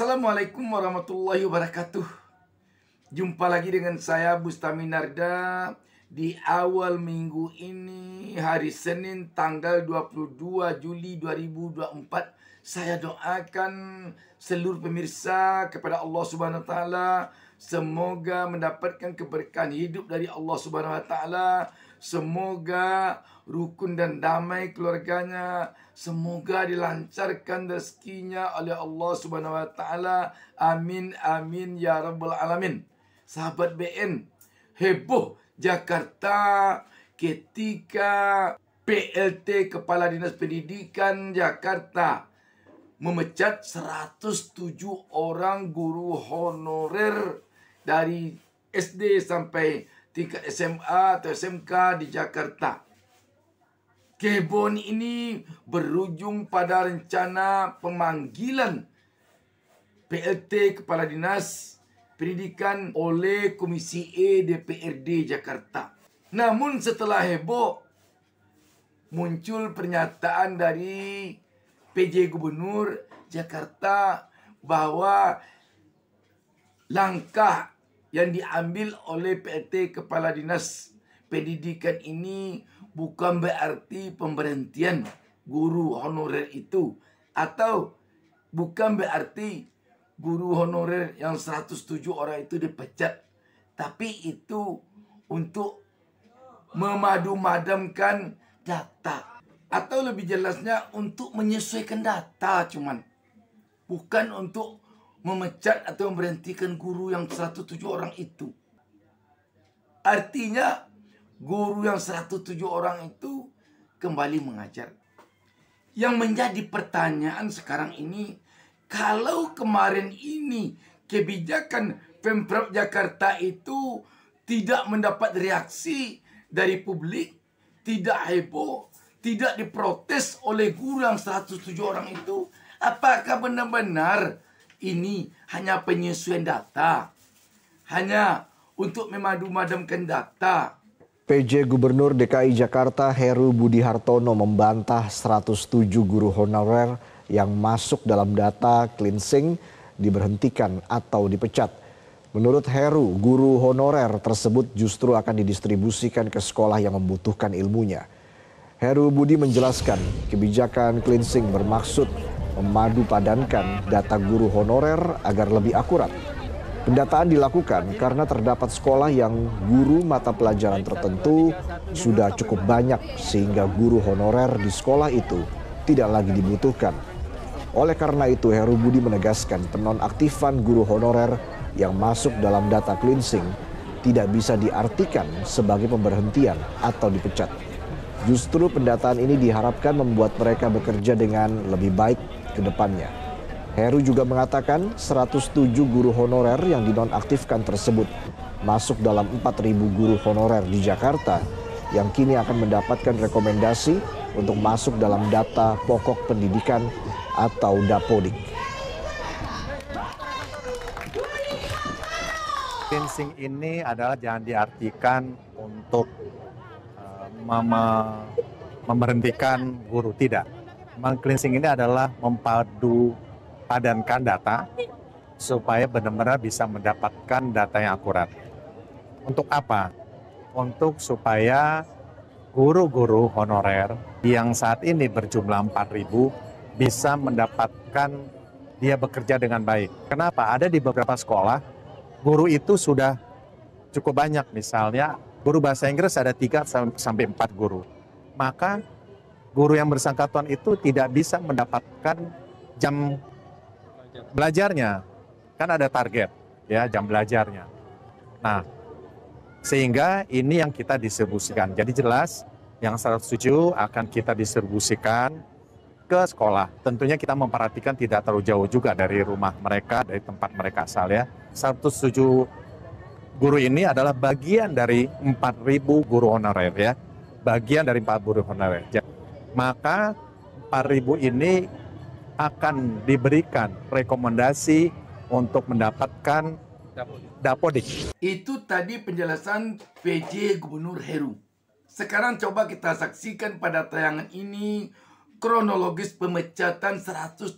Assalamualaikum warahmatullahi wabarakatuh. Jumpa lagi dengan saya Bustami Narda di awal minggu ini hari Senin tanggal 22 Juli 2024. Saya doakan seluruh pemirsa kepada Allah Subhanahu wa taala semoga mendapatkan keberkahan hidup dari Allah Subhanahu wa taala. Semoga rukun dan damai keluarganya Semoga dilancarkan rezekinya oleh Allah Subhanahu wa taala. Amin amin ya rabbal alamin. Sahabat BN, heboh Jakarta ketika PLT Kepala Dinas Pendidikan Jakarta memecat 107 orang guru honorer dari SD sampai tingkat SMA atau SMK di Jakarta. Kebon ini berujung pada rencana pemanggilan PLT Kepala Dinas Pendidikan oleh Komisi E DPRD Jakarta. Namun setelah heboh muncul pernyataan dari PJ Gubernur Jakarta bahwa langkah yang diambil oleh PLT Kepala Dinas Pendidikan ini bukan berarti pemberhentian guru honorer itu atau bukan berarti guru honorer yang 107 orang itu dipecat tapi itu untuk memadu-madamkan data atau lebih jelasnya untuk menyesuaikan data cuman bukan untuk memecat atau memberhentikan guru yang 107 orang itu artinya guru yang 107 orang itu kembali mengajar. Yang menjadi pertanyaan sekarang ini, kalau kemarin ini kebijakan Pemprov Jakarta itu tidak mendapat reaksi dari publik, tidak heboh, tidak diprotes oleh guru yang 107 orang itu, apakah benar-benar ini hanya penyesuaian data? Hanya untuk memadu-madamkan data? PJ Gubernur DKI Jakarta Heru Budi Hartono membantah 107 guru honorer yang masuk dalam data cleansing diberhentikan atau dipecat. Menurut Heru, guru honorer tersebut justru akan didistribusikan ke sekolah yang membutuhkan ilmunya. Heru Budi menjelaskan, kebijakan cleansing bermaksud memadupadankan data guru honorer agar lebih akurat Pendataan dilakukan karena terdapat sekolah yang guru mata pelajaran tertentu sudah cukup banyak sehingga guru honorer di sekolah itu tidak lagi dibutuhkan. Oleh karena itu, Heru Budi menegaskan penonaktifan guru honorer yang masuk dalam data cleansing tidak bisa diartikan sebagai pemberhentian atau dipecat. Justru pendataan ini diharapkan membuat mereka bekerja dengan lebih baik ke depannya. Heru juga mengatakan 107 guru honorer yang dinonaktifkan tersebut masuk dalam 4.000 guru honorer di Jakarta yang kini akan mendapatkan rekomendasi untuk masuk dalam data pokok pendidikan atau dapodik. Cleansing ini adalah jangan diartikan untuk uh, eh, mama, memberhentikan guru, tidak. Memang cleansing ini adalah mempadu padankan data supaya benar-benar bisa mendapatkan data yang akurat. Untuk apa? Untuk supaya guru-guru honorer yang saat ini berjumlah 4.000 bisa mendapatkan dia bekerja dengan baik. Kenapa? Ada di beberapa sekolah, guru itu sudah cukup banyak. Misalnya, guru bahasa Inggris ada 3 sampai 4 guru. Maka, guru yang bersangkutan itu tidak bisa mendapatkan jam belajarnya. Kan ada target ya jam belajarnya. Nah, sehingga ini yang kita distribusikan. Jadi jelas yang 107 akan kita distribusikan ke sekolah. Tentunya kita memperhatikan tidak terlalu jauh juga dari rumah mereka, dari tempat mereka asal ya. 107 guru ini adalah bagian dari 4.000 guru honorer ya. Bagian dari 4000 guru honorer. Maka 4.000 ini akan diberikan rekomendasi untuk mendapatkan dapodik. Itu tadi penjelasan PJ Gubernur Heru. Sekarang coba kita saksikan pada tayangan ini kronologis pemecatan 107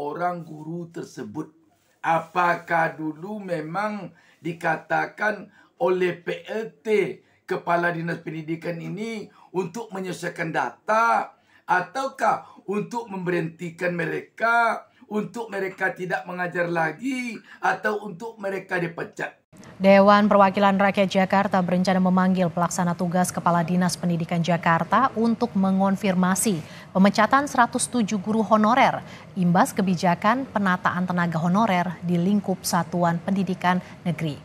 orang guru tersebut. Apakah dulu memang dikatakan oleh PLT Kepala Dinas Pendidikan ini untuk menyesuaikan data ataukah untuk memberhentikan mereka untuk mereka tidak mengajar lagi atau untuk mereka dipecat. Dewan Perwakilan Rakyat Jakarta berencana memanggil pelaksana tugas Kepala Dinas Pendidikan Jakarta untuk mengonfirmasi pemecatan 107 guru honorer imbas kebijakan penataan tenaga honorer di lingkup Satuan Pendidikan Negeri.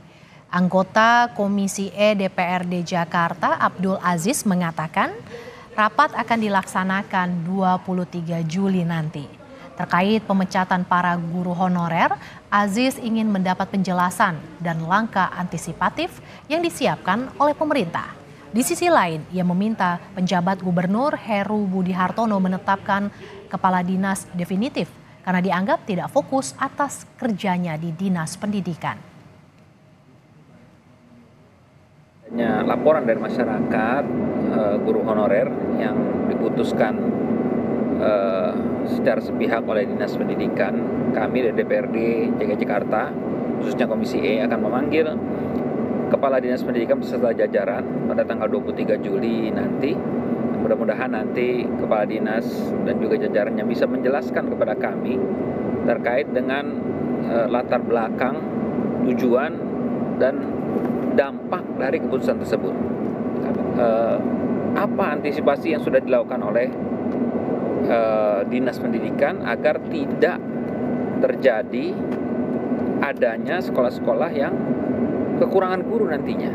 Anggota Komisi E DPRD Jakarta Abdul Aziz mengatakan Rapat akan dilaksanakan 23 Juli nanti. Terkait pemecatan para guru honorer, Aziz ingin mendapat penjelasan dan langkah antisipatif yang disiapkan oleh pemerintah. Di sisi lain, ia meminta penjabat gubernur Heru Budi Hartono menetapkan kepala dinas definitif karena dianggap tidak fokus atas kerjanya di dinas pendidikan. laporan dari masyarakat Eh, guru honorer yang diputuskan eh, secara sepihak oleh Dinas Pendidikan, kami dari DPRD DKI Jakarta, khususnya Komisi E akan memanggil Kepala Dinas Pendidikan beserta jajaran pada tanggal 23 Juli nanti. Mudah-mudahan nanti Kepala Dinas dan juga jajarannya bisa menjelaskan kepada kami terkait dengan eh, latar belakang, tujuan, dan dampak dari keputusan tersebut apa antisipasi yang sudah dilakukan oleh uh, dinas pendidikan agar tidak terjadi adanya sekolah-sekolah yang kekurangan guru nantinya.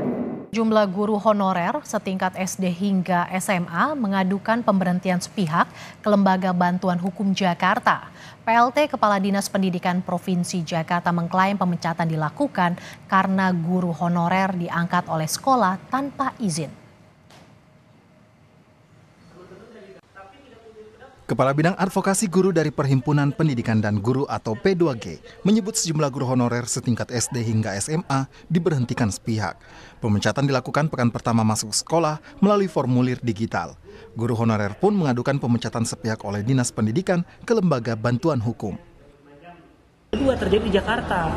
Jumlah guru honorer setingkat SD hingga SMA mengadukan pemberhentian sepihak ke Lembaga Bantuan Hukum Jakarta. PLT Kepala Dinas Pendidikan Provinsi Jakarta mengklaim pemecatan dilakukan karena guru honorer diangkat oleh sekolah tanpa izin. Kepala Bidang Advokasi Guru dari Perhimpunan Pendidikan dan Guru atau P2G menyebut sejumlah guru honorer setingkat SD hingga SMA diberhentikan sepihak. Pemecatan dilakukan pekan pertama masuk sekolah melalui formulir digital. Guru honorer pun mengadukan pemecatan sepihak oleh Dinas Pendidikan ke Lembaga Bantuan Hukum. Kedua terjadi di Jakarta.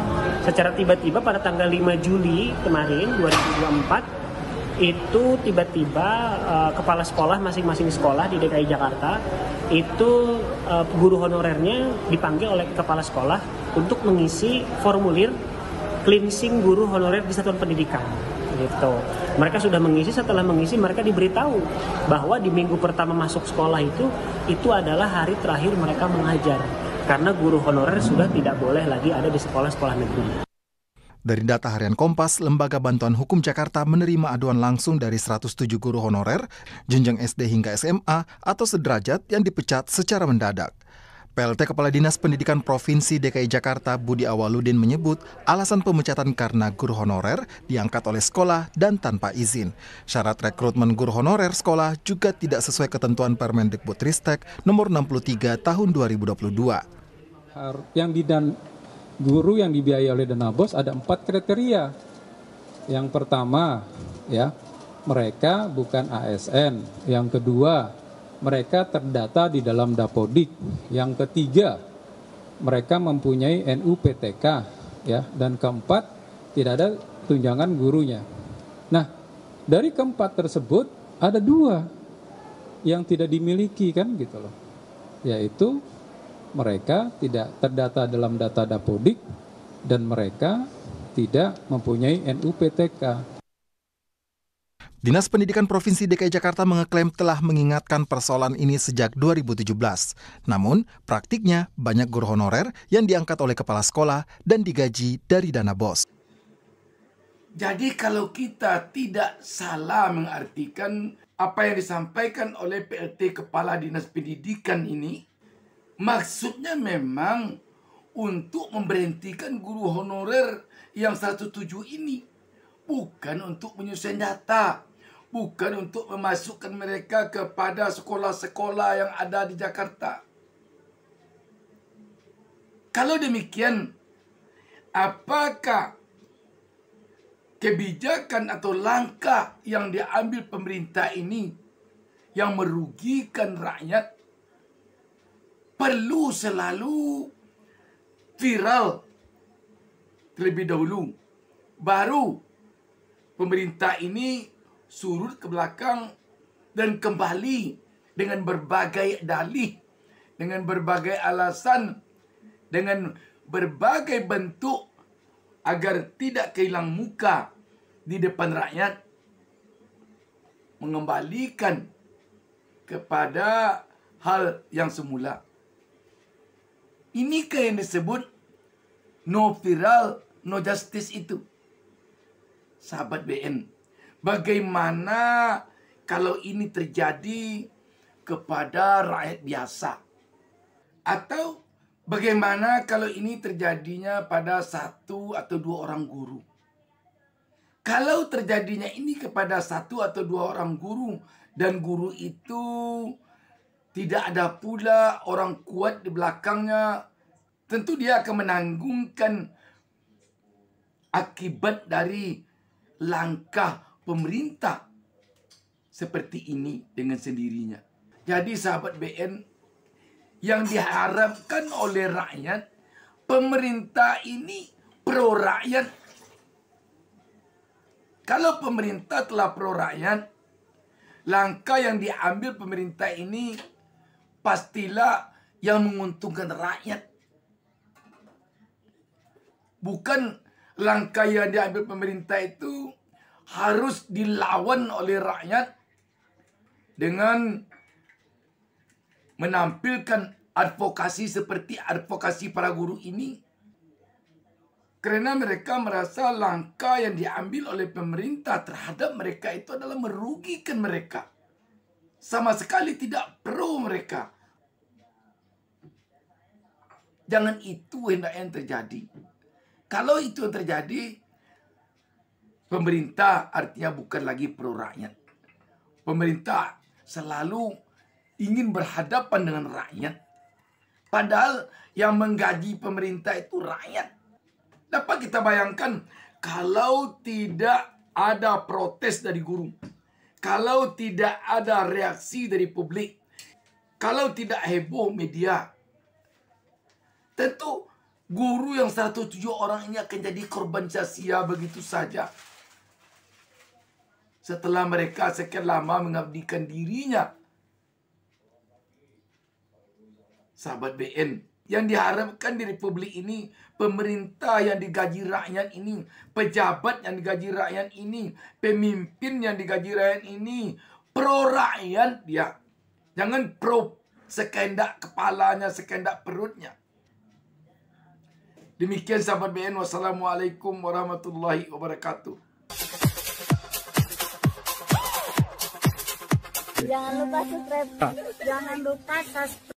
Secara tiba-tiba pada tanggal 5 Juli kemarin 2024 itu tiba-tiba uh, kepala sekolah masing-masing sekolah di DKI Jakarta itu uh, guru honorernya dipanggil oleh kepala sekolah untuk mengisi formulir cleansing guru honorer di satuan pendidikan gitu. Mereka sudah mengisi setelah mengisi mereka diberitahu bahwa di minggu pertama masuk sekolah itu itu adalah hari terakhir mereka mengajar karena guru honorer sudah tidak boleh lagi ada di sekolah-sekolah negeri. Dari data harian Kompas, Lembaga Bantuan Hukum Jakarta menerima aduan langsung dari 107 guru honorer, jenjang SD hingga SMA, atau sederajat yang dipecat secara mendadak. PLT Kepala Dinas Pendidikan Provinsi DKI Jakarta Budi Awaludin menyebut alasan pemecatan karena guru honorer diangkat oleh sekolah dan tanpa izin. Syarat rekrutmen guru honorer sekolah juga tidak sesuai ketentuan Permendikbudristek nomor 63 tahun 2022. Yang didan guru yang dibiayai oleh dana bos ada empat kriteria. Yang pertama, ya, mereka bukan ASN. Yang kedua, mereka terdata di dalam Dapodik. Yang ketiga, mereka mempunyai NUPTK, ya. Dan keempat, tidak ada tunjangan gurunya. Nah, dari keempat tersebut ada dua yang tidak dimiliki kan gitu loh. Yaitu mereka tidak terdata dalam data Dapodik dan mereka tidak mempunyai NUPTK. Dinas Pendidikan Provinsi DKI Jakarta mengeklaim telah mengingatkan persoalan ini sejak 2017. Namun, praktiknya banyak guru honorer yang diangkat oleh kepala sekolah dan digaji dari dana bos. Jadi kalau kita tidak salah mengartikan apa yang disampaikan oleh PLT Kepala Dinas Pendidikan ini, Maksudnya memang untuk memberhentikan guru honorer yang satu tujuh ini. Bukan untuk menyusun data. Bukan untuk memasukkan mereka kepada sekolah-sekolah yang ada di Jakarta. Kalau demikian, apakah kebijakan atau langkah yang diambil pemerintah ini yang merugikan rakyat perlu selalu viral terlebih dahulu. Baru pemerintah ini surut ke belakang dan kembali dengan berbagai dalih, dengan berbagai alasan, dengan berbagai bentuk agar tidak kehilang muka di depan rakyat mengembalikan kepada hal yang semula. Ini ke yang disebut no viral, no justice itu? Sahabat BN, bagaimana kalau ini terjadi kepada rakyat biasa? Atau bagaimana kalau ini terjadinya pada satu atau dua orang guru? Kalau terjadinya ini kepada satu atau dua orang guru dan guru itu tidak ada pula orang kuat di belakangnya. Tentu dia akan menanggungkan akibat dari langkah pemerintah seperti ini dengan sendirinya. Jadi sahabat BN yang diharapkan oleh rakyat, pemerintah ini pro rakyat. Kalau pemerintah telah pro rakyat, langkah yang diambil pemerintah ini pastilah yang menguntungkan rakyat. Bukan langkah yang diambil pemerintah itu harus dilawan oleh rakyat dengan menampilkan advokasi seperti advokasi para guru ini karena mereka merasa langkah yang diambil oleh pemerintah terhadap mereka itu adalah merugikan mereka. Sama sekali tidak pro mereka. Jangan itu hendaknya yang terjadi. Kalau itu yang terjadi, pemerintah artinya bukan lagi pro rakyat. Pemerintah selalu ingin berhadapan dengan rakyat. Padahal yang menggaji pemerintah itu rakyat. Dapat kita bayangkan kalau tidak ada protes dari guru, kalau tidak ada reaksi dari publik, kalau tidak heboh media, tentu guru yang 107 orang ini akan jadi korban sia-sia begitu saja. Setelah mereka sekian lama mengabdikan dirinya. Sahabat BN, yang diharapkan di republik ini, pemerintah yang digaji rakyat ini, pejabat yang digaji rakyat ini, pemimpin yang digaji rakyat ini, pro rakyat dia. Jangan pro sekendak kepalanya, sekendak perutnya. Demikian sahabat BN. Wassalamualaikum warahmatullahi wabarakatuh. Jangan lupa subscribe. Jangan lupa subscribe.